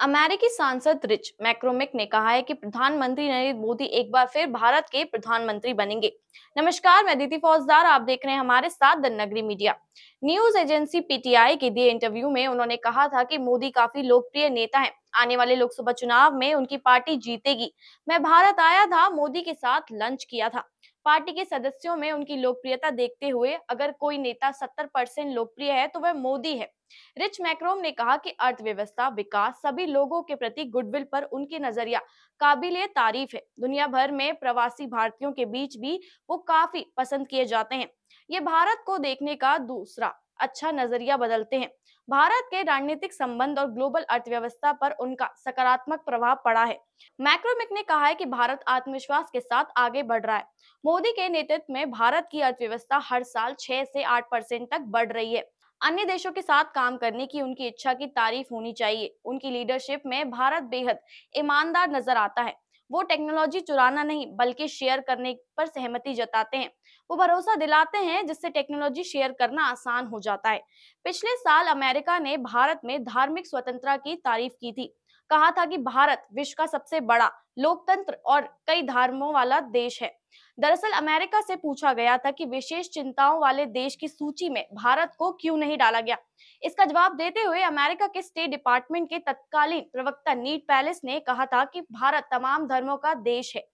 अमेरिकी सांसद रिच मैक्रोमिक ने कहा है कि प्रधानमंत्री नरेंद्र मोदी एक बार फिर भारत के प्रधानमंत्री बनेंगे नमस्कार मैं दीदी फौजदार आप देख रहे हैं हमारे साथ द नगरी मीडिया न्यूज एजेंसी पीटीआई के दिए इंटरव्यू में उन्होंने कहा था कि मोदी काफी लोकप्रिय नेता हैं आने वाले लोकसभा चुनाव में उनकी पार्टी जीतेगी मैं भारत आया था मोदी के साथ लंच किया था पार्टी के सदस्यों में उनकी लोकप्रियता देखते हुए अगर कोई नेता 70 परसेंट लोकप्रिय है तो वह मोदी है रिच मैक्रोम ने कहा कि अर्थव्यवस्था विकास सभी लोगों के प्रति गुडविल पर उनके नजरिया काबिल तारीफ है दुनिया भर में प्रवासी भारतीयों के बीच भी वो काफी पसंद किए जाते हैं ये भारत को देखने का दूसरा अच्छा नजरिया बदलते हैं भारत के राजनीतिक संबंध और ग्लोबल अर्थव्यवस्था पर उनका सकारात्मक प्रभाव पड़ा है मैक्रोमिक ने कहा है कि भारत आत्मविश्वास के साथ आगे बढ़ रहा है मोदी के नेतृत्व में भारत की अर्थव्यवस्था हर साल 6 से 8 परसेंट तक बढ़ रही है अन्य देशों के साथ काम करने की उनकी इच्छा की तारीफ होनी चाहिए उनकी लीडरशिप में भारत बेहद ईमानदार नजर आता है वो टेक्नोलॉजी चुराना नहीं बल्कि शेयर करने पर सहमति जताते हैं वो भरोसा दिलाते हैं जिससे टेक्नोलॉजी शेयर करना आसान हो जाता है पिछले साल अमेरिका ने भारत में धार्मिक स्वतंत्रता की तारीफ की थी कहा था कि भारत विश्व का सबसे बड़ा लोकतंत्र और कई धर्मों वाला देश है दरअसल अमेरिका से पूछा गया था कि विशेष चिंताओं वाले देश की सूची में भारत को क्यों नहीं डाला गया इसका जवाब देते हुए अमेरिका के स्टेट डिपार्टमेंट के तत्कालीन प्रवक्ता नीट पैलेस ने कहा था कि भारत तमाम धर्मों का देश है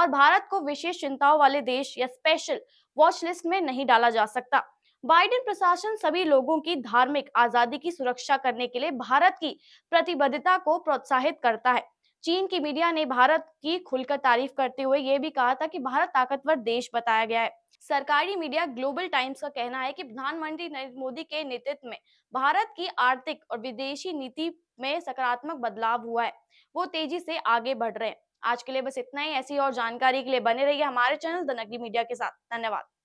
और भारत को विशेष चिंताओं वाले देश या स्पेशल वॉच लिस्ट में नहीं डाला जा सकता बाइडेन प्रशासन सभी लोगों की धार्मिक आजादी की सुरक्षा करने के लिए भारत की प्रतिबद्धता को प्रोत्साहित करता है चीन की मीडिया ने भारत की खुलकर तारीफ करते हुए यह भी कहा था कि भारत ताकतवर देश बताया गया है सरकारी मीडिया ग्लोबल टाइम्स का कहना है कि प्रधानमंत्री नरेंद्र मोदी के नेतृत्व में भारत की आर्थिक और विदेशी नीति में सकारात्मक बदलाव हुआ है वो तेजी से आगे बढ़ रहे हैं आज के लिए बस इतना ही ऐसी और जानकारी के लिए बने रहिए हमारे चैनल द नगरी मीडिया के साथ धन्यवाद